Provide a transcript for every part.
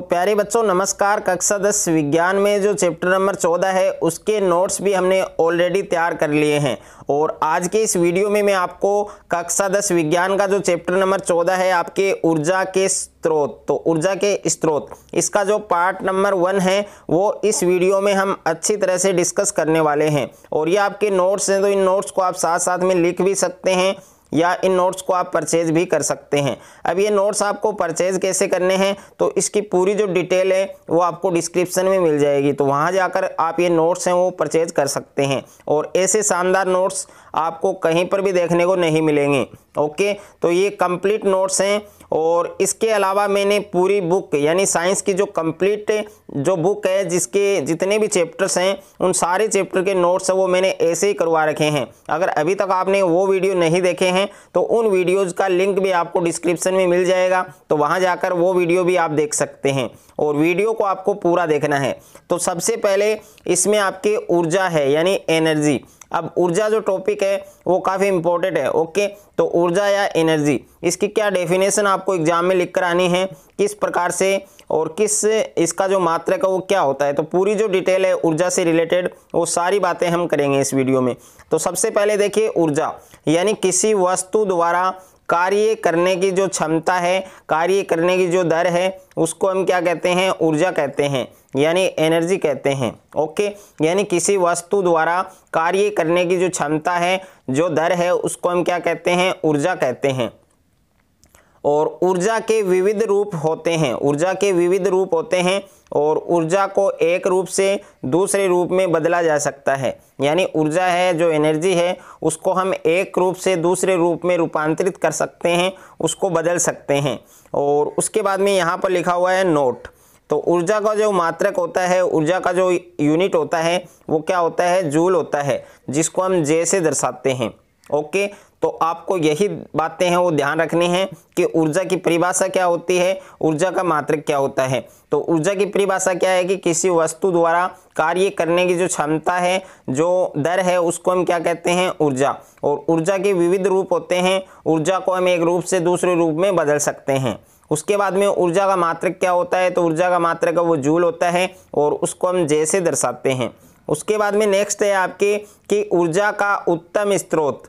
तो प्यारे बच्चों नमस्कार कक्षा दस विज्ञान में जो चैप्टर नंबर चौदह है उसके नोट्स भी हमने ऑलरेडी तैयार कर लिए हैं और आज के इस वीडियो में मैं आपको कक्षा दस विज्ञान का जो चैप्टर नंबर चौदह है आपके ऊर्जा के स्रोत तो ऊर्जा के स्रोत इसका जो पार्ट नंबर वन है वो इस वीडियो में हम अच्छी तरह से डिस्कस करने वाले हैं और ये आपके नोट्स हैं तो इन नोट्स को आप साथ साथ में लिख भी सकते हैं या इन नोट्स को आप परचेज भी कर सकते हैं अब ये नोट्स आपको परचेज कैसे करने हैं तो इसकी पूरी जो डिटेल है वो आपको डिस्क्रिप्शन में मिल जाएगी तो वहाँ जाकर आप ये नोट्स हैं वो परचेज कर सकते हैं और ऐसे शानदार नोट्स आपको कहीं पर भी देखने को नहीं मिलेंगे ओके तो ये कंप्लीट नोट्स हैं और इसके अलावा मैंने पूरी बुक यानी साइंस की जो कंप्लीट जो बुक है जिसके जितने भी चैप्टर्स हैं उन सारे चैप्टर के नोट्स वो मैंने ऐसे ही करवा रखे हैं अगर अभी तक आपने वो वीडियो नहीं देखे हैं तो उन वीडियोज़ का लिंक भी आपको डिस्क्रिप्शन में मिल जाएगा तो वहाँ जाकर वो वीडियो भी आप देख सकते हैं और वीडियो को आपको पूरा देखना है तो सबसे पहले इसमें आपकी ऊर्जा है यानी एनर्जी अब ऊर्जा जो टॉपिक है वो काफ़ी इंपॉर्टेंट है ओके तो ऊर्जा या एनर्जी इसकी क्या डेफिनेशन आपको एग्जाम में लिख कर आनी है किस प्रकार से और किस इसका जो मात्रक है वो क्या होता है तो पूरी जो डिटेल है ऊर्जा से रिलेटेड वो सारी बातें हम करेंगे इस वीडियो में तो सबसे पहले देखिए ऊर्जा यानी किसी वस्तु द्वारा कार्य करने की जो क्षमता है कार्य करने की जो दर है उसको हम क्या कहते हैं ऊर्जा कहते हैं यानी एनर्जी कहते हैं ओके यानी किसी वस्तु द्वारा कार्य करने की जो क्षमता है जो दर है उसको हम क्या कहते हैं ऊर्जा कहते हैं और ऊर्जा के विविध रूप होते हैं ऊर्जा के विविध रूप होते हैं और ऊर्जा को एक रूप से दूसरे रूप में बदला जा सकता है यानी ऊर्जा है जो एनर्जी है उसको हम एक रूप से दूसरे रूप में रूपांतरित कर सकते हैं उसको बदल सकते हैं और उसके बाद में यहाँ पर लिखा हुआ है नोट तो ऊर्जा का जो मात्रक होता है ऊर्जा का जो यूनिट होता है वो क्या होता है जूल होता है जिसको हम जे से दर्शाते हैं ओके तो आपको यही बातें हैं वो ध्यान रखनी है कि ऊर्जा की परिभाषा क्या होती है ऊर्जा का मात्रक क्या होता है तो ऊर्जा की परिभाषा क्या है कि किसी वस्तु द्वारा कार्य करने की जो क्षमता है जो दर है उसको हम क्या कहते हैं ऊर्जा और ऊर्जा के विविध रूप होते हैं ऊर्जा को हम एक रूप से दूसरे रूप में बदल सकते हैं उसके बाद में ऊर्जा का मात्रक क्या होता है तो ऊर्जा का मात्रक वो जूल होता है और उसको हम जैसे दर्शाते हैं उसके बाद में नेक्स्ट है आपके कि ऊर्जा का उत्तम स्त्रोत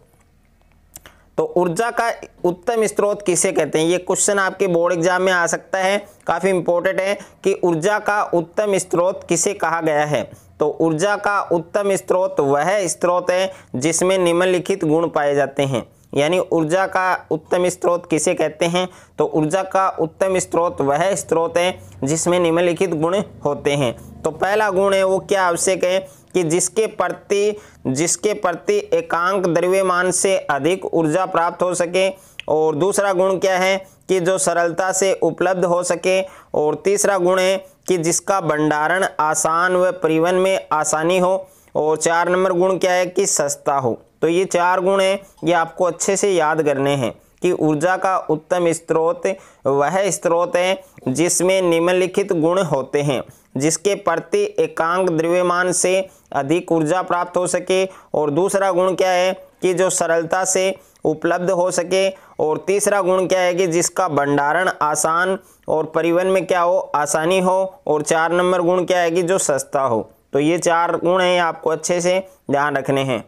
तो ऊर्जा का उत्तम स्रोत किसे कहते हैं ये क्वेश्चन आपके बोर्ड एग्जाम में आ सकता है काफ़ी इंपॉर्टेंट है कि ऊर्जा का उत्तम स्रोत किसे कहा गया है तो ऊर्जा का उत्तम स्रोत वह स्रोत है जिसमें निम्नलिखित गुण पाए जाते हैं यानी ऊर्जा का उत्तम स्रोत किसे कहते हैं तो ऊर्जा का उत्तम स्रोत वह स्रोत है जिसमें निम्नलिखित गुण होते हैं तो पहला गुण है वो क्या आवश्यक है कि जिसके प्रति जिसके प्रति एकांक द्रव्यमान से अधिक ऊर्जा प्राप्त हो सके और दूसरा गुण क्या है कि जो सरलता से उपलब्ध हो सके और तीसरा गुण है कि जिसका भंडारण आसान व परिवहन में आसानी हो और चार नंबर गुण क्या है कि सस्ता हो तो ये चार गुण हैं ये आपको अच्छे से याद करने हैं कि ऊर्जा का उत्तम स्त्रोत वह स्रोत है जिसमें निम्नलिखित गुण होते हैं जिसके प्रति एकांक द्रव्यमान से अधिक ऊर्जा प्राप्त हो सके और दूसरा गुण क्या है कि जो सरलता से उपलब्ध हो सके और तीसरा गुण क्या है कि जिसका भंडारण आसान और परिवहन में क्या हो आसानी हो और चार नंबर गुण क्या है कि जो सस्ता हो तो ये चार गुण हैं आपको अच्छे से ध्यान रखने हैं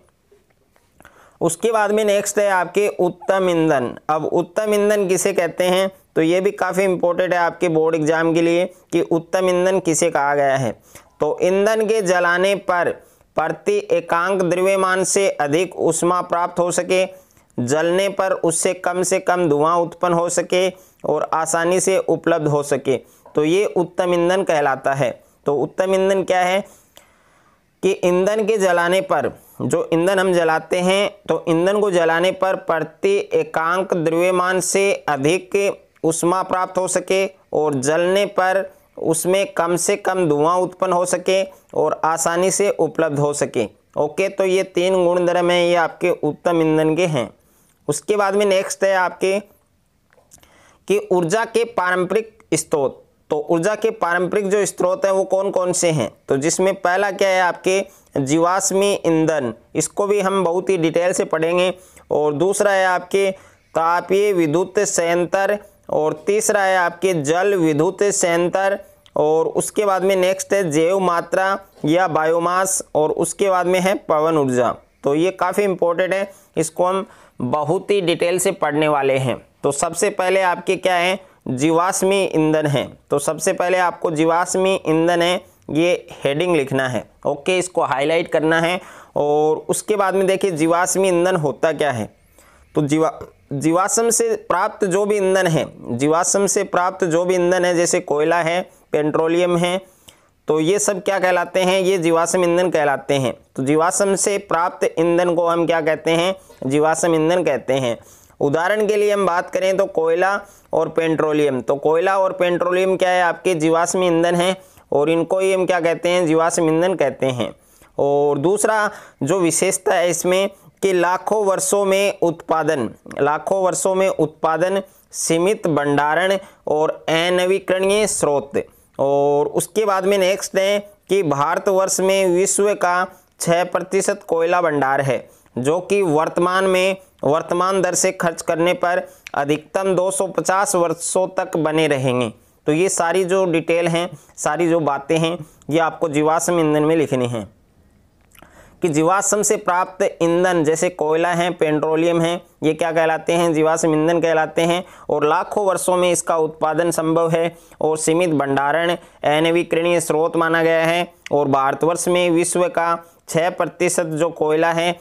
उसके बाद में नेक्स्ट है आपके उत्तम ईंधन अब उत्तम ईंधन किसे कहते हैं तो ये भी काफ़ी इम्पोर्टेंट है आपके बोर्ड एग्जाम के लिए कि उत्तम ईंधन किसे कहा गया है तो ईंधन के जलाने पर प्रति एकांक द्रव्यमान से अधिक उष्मा प्राप्त हो सके जलने पर उससे कम से कम धुआं उत्पन्न हो सके और आसानी से उपलब्ध हो सके तो ये उत्तम ईंधन कहलाता है तो उत्तम ईंधन क्या है कि ईंधन के जलाने पर जो ईंधन हम जलाते हैं तो ईंधन को जलाने पर प्रति एकांक द्रव्यमान से अधिक उष्मा प्राप्त हो सके और जलने पर उसमें कम से कम धुआं उत्पन्न हो सके और आसानी से उपलब्ध हो सके ओके तो ये तीन गुणधर्म हैं ये आपके उत्तम ईंधन के हैं उसके बाद में नेक्स्ट है आपके कि ऊर्जा के पारंपरिक स्त्रोत तो ऊर्जा के पारंपरिक जो स्त्रोत हैं वो कौन कौन से हैं तो जिसमें पहला क्या है आपके जीवाश्मी ईंधन इसको भी हम बहुत ही डिटेल से पढ़ेंगे और दूसरा है आपके तापीय विद्युत संयंत्र और तीसरा है आपके जल विद्युत सेंटर और उसके बाद में नेक्स्ट है जैव मात्रा या बायोमास और उसके बाद में है पवन ऊर्जा तो ये काफ़ी इम्पोर्टेंट है इसको हम बहुत ही डिटेल से पढ़ने वाले हैं तो सबसे पहले आपके क्या है जीवाश्मी ईंधन है तो सबसे पहले आपको जीवाश्मी ईंधन है ये हेडिंग लिखना है ओके इसको हाईलाइट करना है और उसके बाद में देखिए जीवाश्मी ईंधन होता क्या है तो जीवा जीवाश्म से प्राप्त जो भी ईंधन है जीवाश्म से प्राप्त जो भी ईंधन है जैसे कोयला है पेट्रोलियम है तो ये सब क्या कहलाते हैं ये जीवाश्म ईंधन कहलाते हैं तो जीवाश्म से प्राप्त ईंधन को हम क्या कहते हैं जीवाश्म ईंधन कहते हैं उदाहरण के लिए हम बात करें तो कोयला और पेट्रोलियम तो कोयला और पेट्रोलियम क्या है आपके जीवाश्म ईंधन है और इनको ही हम क्या कहते हैं जीवाश्म ईंधन कहते हैं और दूसरा जो विशेषता है इसमें कि लाखों वर्षों में उत्पादन लाखों वर्षों में उत्पादन सीमित भंडारण और अनवीकरणीय स्रोत और उसके बाद में नेक्स्ट है कि भारतवर्ष में विश्व का छः प्रतिशत कोयला भंडार है जो कि वर्तमान में वर्तमान दर से खर्च करने पर अधिकतम 250 वर्षों तक बने रहेंगे तो ये सारी जो डिटेल हैं सारी जो बातें हैं ये आपको जीवाश्म ईंधन में लिखनी हैं कि जीवाश्म से प्राप्त ईंधन जैसे कोयला है पेट्रोलियम है ये क्या कहलाते हैं जीवाश्म ईंधन कहलाते हैं और लाखों वर्षों में इसका उत्पादन संभव है और सीमित भंडारण एनवीकरणीय स्रोत माना गया है और भारतवर्ष में विश्व का छः प्रतिशत जो कोयला है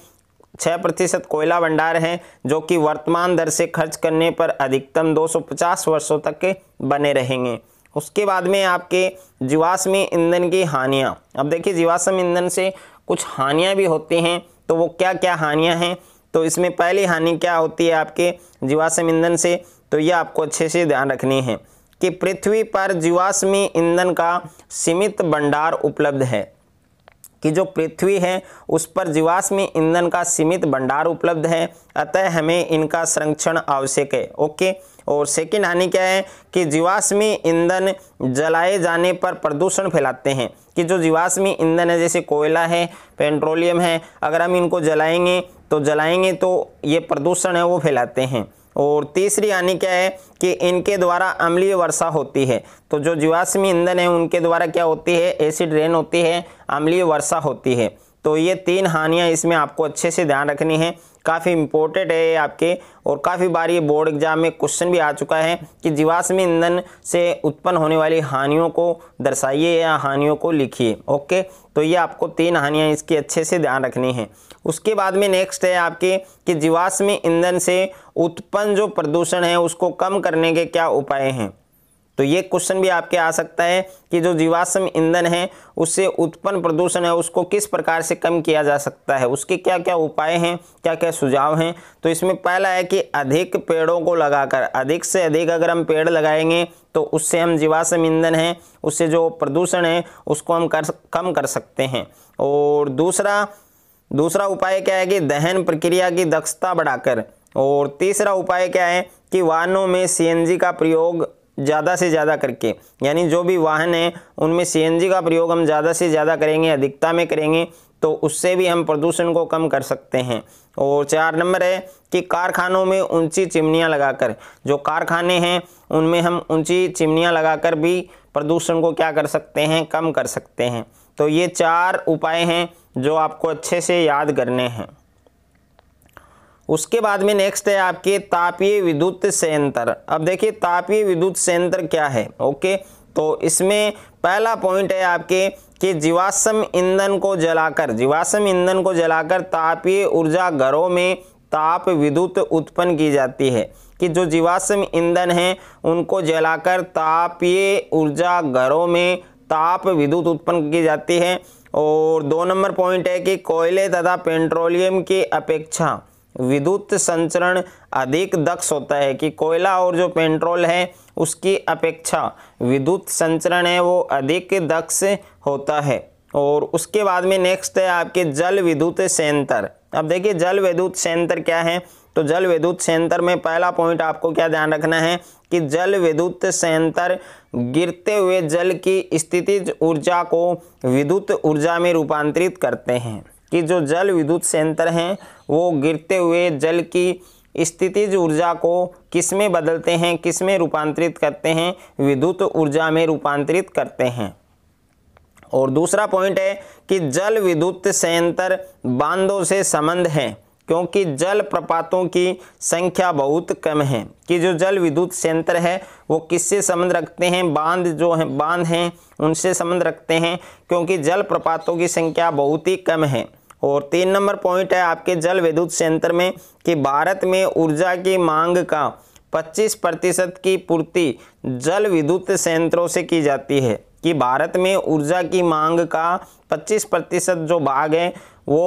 छः प्रतिशत कोयला भंडार है जो कि वर्तमान दर से खर्च करने पर अधिकतम 250 वर्षों तक बने रहेंगे उसके बाद में आपके जीवाश्म ईंधन की हानियाँ अब देखिए जीवाश्म ईंधन से कुछ हानियाँ भी होती हैं तो वो क्या क्या हानियाँ हैं तो इसमें पहली हानि क्या होती है आपके जीवाश्म ईंधन से तो यह आपको अच्छे से ध्यान रखनी है कि पृथ्वी पर जीवाश्मी ईंधन का सीमित भंडार उपलब्ध है कि जो पृथ्वी है उस पर जीवाश्मी ईंधन का सीमित भंडार उपलब्ध है अतः हमें इनका संरक्षण आवश्यक है ओके और सेकेंड हानि क्या है कि जीवाश्मी ईंधन जलाए जाने पर प्रदूषण फैलाते हैं कि जो जीवाश्मी ईंधन है जैसे कोयला है पेट्रोलियम है अगर हम इनको जलाएंगे तो जलाएंगे तो ये प्रदूषण है वो फैलाते हैं और तीसरी हानि क्या है कि इनके द्वारा अम्लीय वर्षा होती है तो जो जीवाश्मी ईंधन है उनके द्वारा क्या होती है एसिड रेन होती है अम्लीय वर्षा होती है तो ये तीन हानियाँ इसमें आपको अच्छे से ध्यान रखनी है काफ़ी इम्पोर्टेंट है आपके और काफ़ी बार ये बोर्ड एग्जाम में क्वेश्चन भी आ चुका है कि जीवाश्म ईंधन से उत्पन्न होने वाली हानियों को दर्शाइए या हानियों को लिखिए ओके तो ये आपको तीन हानियाँ इसकी अच्छे से ध्यान रखनी है उसके बाद में नेक्स्ट है आपके कि जीवाश्म ईंधन से उत्पन्न जो प्रदूषण है उसको कम करने के क्या उपाय हैं तो ये क्वेश्चन भी आपके आ सकता है कि जो जीवाश्म ईंधन है उससे उत्पन्न प्रदूषण है उसको किस प्रकार से कम किया जा सकता है उसके क्या क्या उपाय हैं क्या क्या सुझाव हैं तो इसमें पहला है कि अधिक पेड़ों को लगाकर अधिक से अधिक अगर हम पेड़ लगाएंगे तो उससे हम जीवाश्म ईंधन है उससे जो प्रदूषण है उसको हम कर कम कर सकते हैं और दूसरा दूसरा उपाय क्या है कि दहन प्रक्रिया की दक्षता बढ़ाकर और तीसरा उपाय क्या है कि वाहनों में सीएनजी का प्रयोग ज़्यादा से ज़्यादा करके यानी जो भी वाहन हैं उनमें सीएनजी का प्रयोग हम ज़्यादा से ज़्यादा करेंगे अधिकता में करेंगे तो उससे भी हम प्रदूषण को कम कर सकते हैं और चार नंबर है कि कारखानों में ऊंची चिमनियाँ लगाकर जो कारखाने हैं उनमें हम ऊंची चिमनियाँ लगाकर भी प्रदूषण को क्या कर सकते हैं कम कर सकते हैं तो ये चार उपाय हैं जो आपको अच्छे से याद करने हैं उसके बाद में नेक्स्ट है आपके तापीय विद्युत संयंत्र अब देखिए तापीय विद्युत संयंत्र क्या है ओके तो इसमें पहला पॉइंट है आपके कि जीवाश्म ईंधन को जलाकर जीवाश्म ईंधन को जलाकर तापीय ऊर्जा घरों में ताप विद्युत उत्पन्न की जाती है कि जो जीवाश्म ईंधन है उनको जलाकर तापीय ऊर्जा घरों में ताप विद्युत उत्पन्न की जाती है और दो नंबर पॉइंट है कि कोयले तथा पेट्रोलियम की अपेक्षा विद्युत संचरण अधिक दक्ष होता है कि कोयला और जो पेट्रोल है उसकी अपेक्षा विद्युत संचरण है वो अधिक दक्ष होता है और उसके बाद में नेक्स्ट है आपके जल विद्युत सेंटर अब देखिए जल विद्युत सेंटर क्या है तो जल विद्युत सेंटर में पहला पॉइंट आपको क्या ध्यान रखना है कि जल विद्युत सेंटर गिरते हुए जल की स्थितिज ऊर्जा को विद्युत ऊर्जा में रूपांतरित करते हैं कि जो जल विद्युत संयंत्र हैं वो गिरते हुए जल की स्थितिज ऊर्जा को किस में बदलते हैं किस में रूपांतरित करते हैं विद्युत ऊर्जा में रूपांतरित करते हैं और दूसरा पॉइंट है कि जल विद्युत संयंत्र बांधों से संबंध है क्योंकि जल प्रपातों की संख्या बहुत कम है कि जो जल विद्युत संयंत्र है वो किससे संबंध रखते हैं बांध जो हैं बांध हैं उनसे संबंध रखते हैं क्योंकि जल प्रपातों की संख्या बहुत ही कम है और तीन नंबर पॉइंट है आपके जल विद्युत संयंत्र में कि भारत में ऊर्जा की मांग का 25 प्रतिशत की पूर्ति जल विद्युत संयंत्रों से की जाती है कि भारत में ऊर्जा की मांग का 25 प्रतिशत जो भाग है वो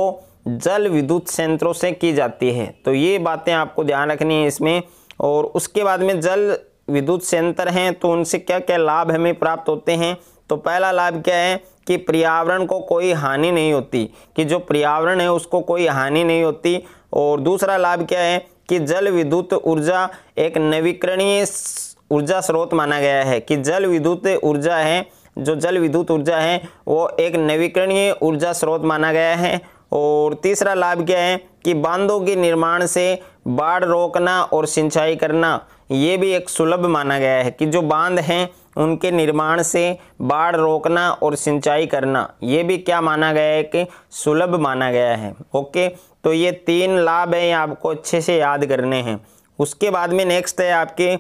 जल विद्युत संयंत्रों से की जाती है तो ये बातें आपको ध्यान रखनी है इसमें और उसके बाद में जल विद्युत संयंत्र हैं तो उनसे क्या क्या लाभ हमें प्राप्त होते हैं तो पहला लाभ क्या है कि पर्यावरण को कोई हानि नहीं होती कि जो पर्यावरण है उसको कोई हानि नहीं होती और दूसरा लाभ क्या है कि जल विद्युत ऊर्जा एक नवीकरणीय ऊर्जा स्रोत माना गया है कि जल विद्युत ऊर्जा है जो जल विद्युत ऊर्जा है वो एक नवीकरणीय ऊर्जा स्रोत माना गया है और तीसरा लाभ क्या है कि बांधों के निर्माण से बाढ़ रोकना और सिंचाई करना ये भी एक सुलभ माना गया है कि जो बांध हैं उनके निर्माण से बाढ़ रोकना और सिंचाई करना ये भी क्या माना गया है कि सुलभ माना गया है ओके तो ये तीन लाभ हैं आपको अच्छे से याद करने हैं उसके बाद में नेक्स्ट है आपके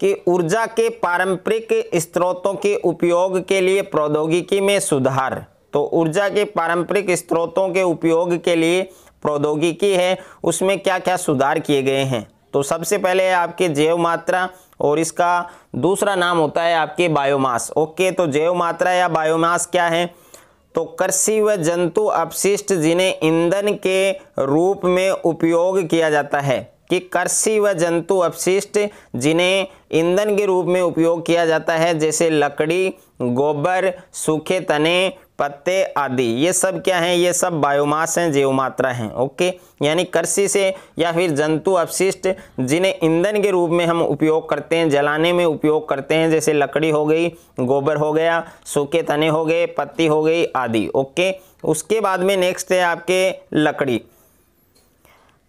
कि ऊर्जा के पारंपरिक स्रोतों के उपयोग के लिए प्रौद्योगिकी में सुधार तो ऊर्जा के पारंपरिक स्रोतों के उपयोग के लिए प्रौद्योगिकी है उसमें क्या क्या सुधार किए गए हैं तो सबसे पहले है आपके जैव मात्रा और इसका दूसरा नाम होता है आपके बायोमास ओके तो जैव मात्रा या बायोमास क्या है तो कृषि व जंतु अपशिष्ट जिन्हें ईंधन के रूप में उपयोग किया जाता है कि कृषि व जंतु अपशिष्ट जिन्हें ईंधन के रूप में उपयोग किया जाता है जैसे लकड़ी गोबर सूखे तने पत्ते आदि ये सब क्या हैं ये सब बायोमास हैं मात्रा हैं ओके यानी कृषि से या फिर जंतु अपशिष्ट जिन्हें ईंधन के रूप में हम उपयोग करते हैं जलाने में उपयोग करते हैं जैसे लकड़ी हो गई गोबर हो गया सूखे तने हो गए पत्ती हो गई आदि ओके उसके बाद में नेक्स्ट है आपके लकड़ी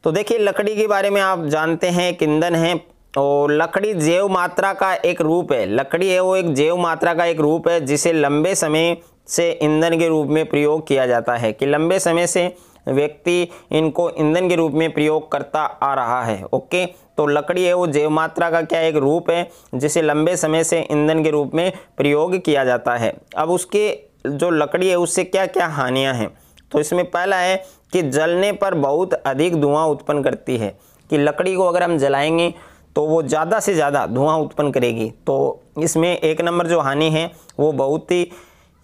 तो देखिए लकड़ी के बारे में आप जानते हैं कि ईंधन है और लकड़ी जैव मात्रा का एक रूप है लकड़ी है वो एक जैव मात्रा का एक रूप है जिसे लंबे समय से ईंधन के रूप में प्रयोग किया जाता है कि लंबे समय से व्यक्ति इनको ईंधन के रूप में प्रयोग करता आ रहा है ओके तो लकड़ी है वो जैव मात्रा का क्या एक रूप है जिसे लंबे समय से ईंधन के रूप में प्रयोग किया जाता है अब उसके जो लकड़ी है उससे क्या क्या हानियां हैं तो इसमें पहला है कि जलने पर बहुत अधिक धुआं उत्पन्न करती है कि लकड़ी को अगर हम जलाएंगे तो वो ज़्यादा से ज़्यादा धुआं उत्पन्न करेगी तो इसमें एक नंबर जो हानि है वो बहुत ही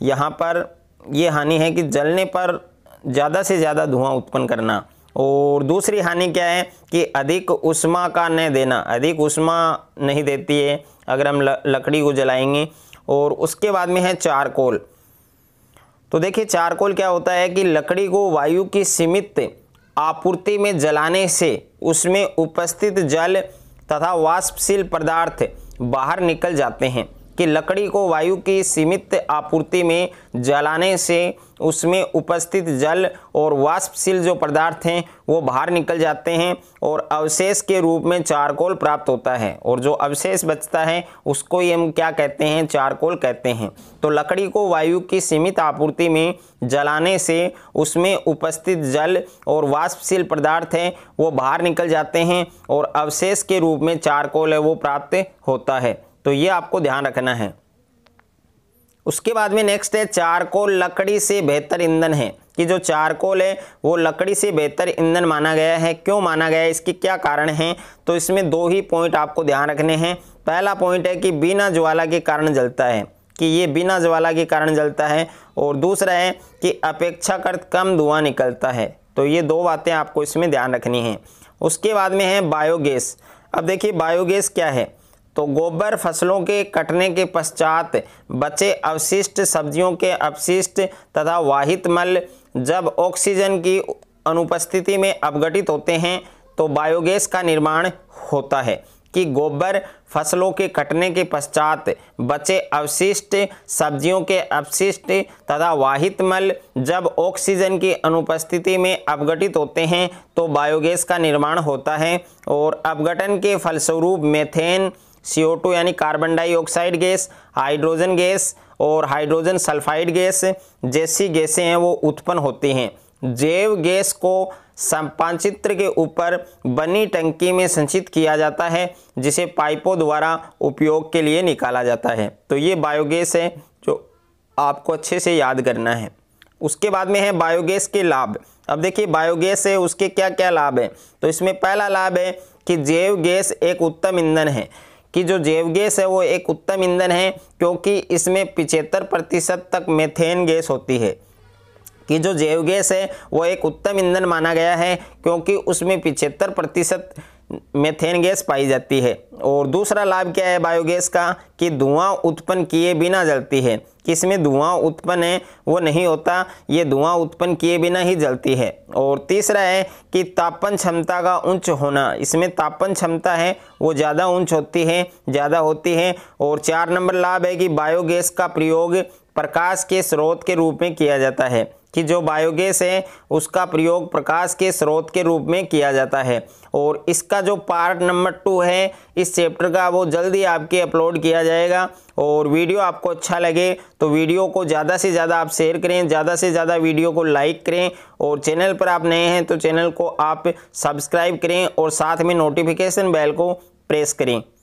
यहाँ पर ये हानि है कि जलने पर ज़्यादा से ज़्यादा धुआं उत्पन्न करना और दूसरी हानि क्या है कि अधिक उष्मा का न देना अधिक उष्मा नहीं देती है अगर हम लकड़ी को जलाएंगे और उसके बाद में है चारकोल तो देखिए चारकोल क्या होता है कि लकड़ी को वायु की सीमित आपूर्ति में जलाने से उसमें उपस्थित जल तथा वाष्पशील पदार्थ बाहर निकल जाते हैं कि लकड़ी को वायु की सीमित आपूर्ति में जलाने से उसमें उपस्थित जल और वाष्पशील जो पदार्थ हैं वो बाहर निकल जाते हैं और अवशेष के रूप में चारकोल प्राप्त होता है और जो अवशेष बचता है उसको ही हम क्या कहते हैं चारकोल कहते हैं तो लकड़ी को वायु की सीमित आपूर्ति में जलाने से उसमें उपस्थित जल और वाष्पशील पदार्थ है वो बाहर निकल जाते हैं और अवशेष के रूप में चारकोल है वो प्राप्त होता है तो ये आपको ध्यान रखना है उसके बाद में नेक्स्ट है चारकोल लकड़ी से बेहतर ईंधन है कि जो चारकोल है वो लकड़ी से बेहतर ईंधन माना गया है क्यों माना गया है इसके क्या कारण हैं तो इसमें दो ही पॉइंट आपको ध्यान रखने हैं पहला पॉइंट है कि बिना ज्वाला के कारण जलता है कि ये बिना ज्वाला के कारण जलता है और दूसरा है कि अपेक्षाकृत कम धुआं निकलता है तो ये दो बातें आपको इसमें ध्यान रखनी है उसके बाद में है बायोगैस अब देखिए बायोगैस क्या है तो गोबर फसलों के कटने के पश्चात बचे अवशिष्ट सब्जियों के अवशिष्ट तथा वाहित मल जब ऑक्सीजन की अनुपस्थिति में अपघटित होते हैं तो बायोगैस का निर्माण होता है कि गोबर फसलों के कटने के पश्चात बचे अवशिष्ट सब्जियों के अवशिष्ट तथा वाहित मल जब ऑक्सीजन की अनुपस्थिति में अपघटित होते हैं तो बायोगैस का निर्माण होता है और अपघटन के फलस्वरूप मेथेन CO2 यानी carbon dioxide gas hydrogen gas और हाइड्रोजन सल्फाइड गैस जैसी गैसें हैं वो उत्पन्न होती हैं जैव गैस को संपाचित्र के ऊपर बनी टंकी में संचित किया जाता है जिसे पाइपों द्वारा उपयोग के लिए निकाला जाता है तो ये बायोगैस है जो आपको अच्छे से याद करना है उसके बाद में है बायोगैस के लाभ अब देखिए बायोगैस है उसके क्या क्या लाभ है तो इसमें पहला लाभ है कि जैव गैस एक उत्तम ईंधन है कि जो जैव गैस है वो एक उत्तम ईंधन है क्योंकि इसमें पिछहत्तर प्रतिशत तक मेथेन गैस होती है कि जो जैव गैस है वो एक उत्तम ईंधन माना गया है क्योंकि उसमें पिछहत्तर प्रतिशत मेथेन गैस पाई जाती है और दूसरा लाभ क्या है बायोगैस का कि धुआं उत्पन्न किए बिना जलती है इसमें धुआं उत्पन्न है वो नहीं होता ये धुआं उत्पन्न किए बिना ही जलती है और तीसरा है कि तापन क्षमता का उच्च होना इसमें तापन क्षमता है वो ज़्यादा उच्च होती है ज़्यादा होती है और चार नंबर लाभ है कि बायोगैस का प्रयोग प्रकाश के स्रोत के रूप में किया जाता है कि जो बायोगैस है उसका प्रयोग प्रकाश के स्रोत के रूप में किया जाता है और इसका जो पार्ट नंबर टू है इस चैप्टर का वो जल्दी आपके अपलोड किया जाएगा और वीडियो आपको अच्छा लगे तो वीडियो को ज़्यादा से ज़्यादा आप शेयर करें ज़्यादा से ज़्यादा वीडियो को लाइक करें और चैनल पर आप नए हैं तो चैनल को आप सब्सक्राइब करें और साथ में नोटिफिकेशन बेल को प्रेस करें